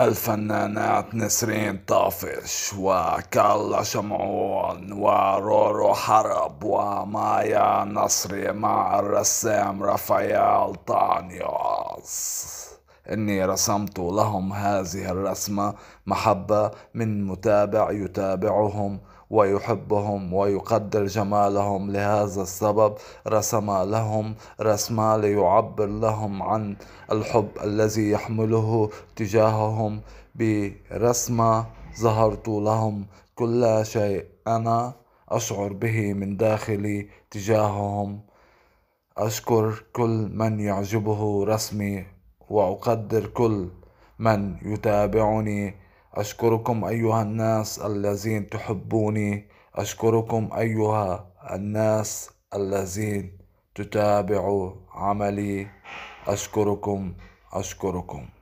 الفنانات نسرين طافش وكالا شمعون ورورو حرب ومايا نصري مع الرسام رافائيل طانيوس إني رسمت لهم هذه الرسمة محبة من متابع يتابعهم ويحبهم ويقدر جمالهم لهذا السبب رسم لهم رسمة ليعبر لهم عن الحب الذي يحمله تجاههم برسمة ظهرت لهم كل شيء أنا أشعر به من داخلي تجاههم أشكر كل من يعجبه رسمي وأقدر كل من يتابعني أشكركم أيها الناس الذين تحبوني أشكركم أيها الناس الذين تتابعوا عملي أشكركم أشكركم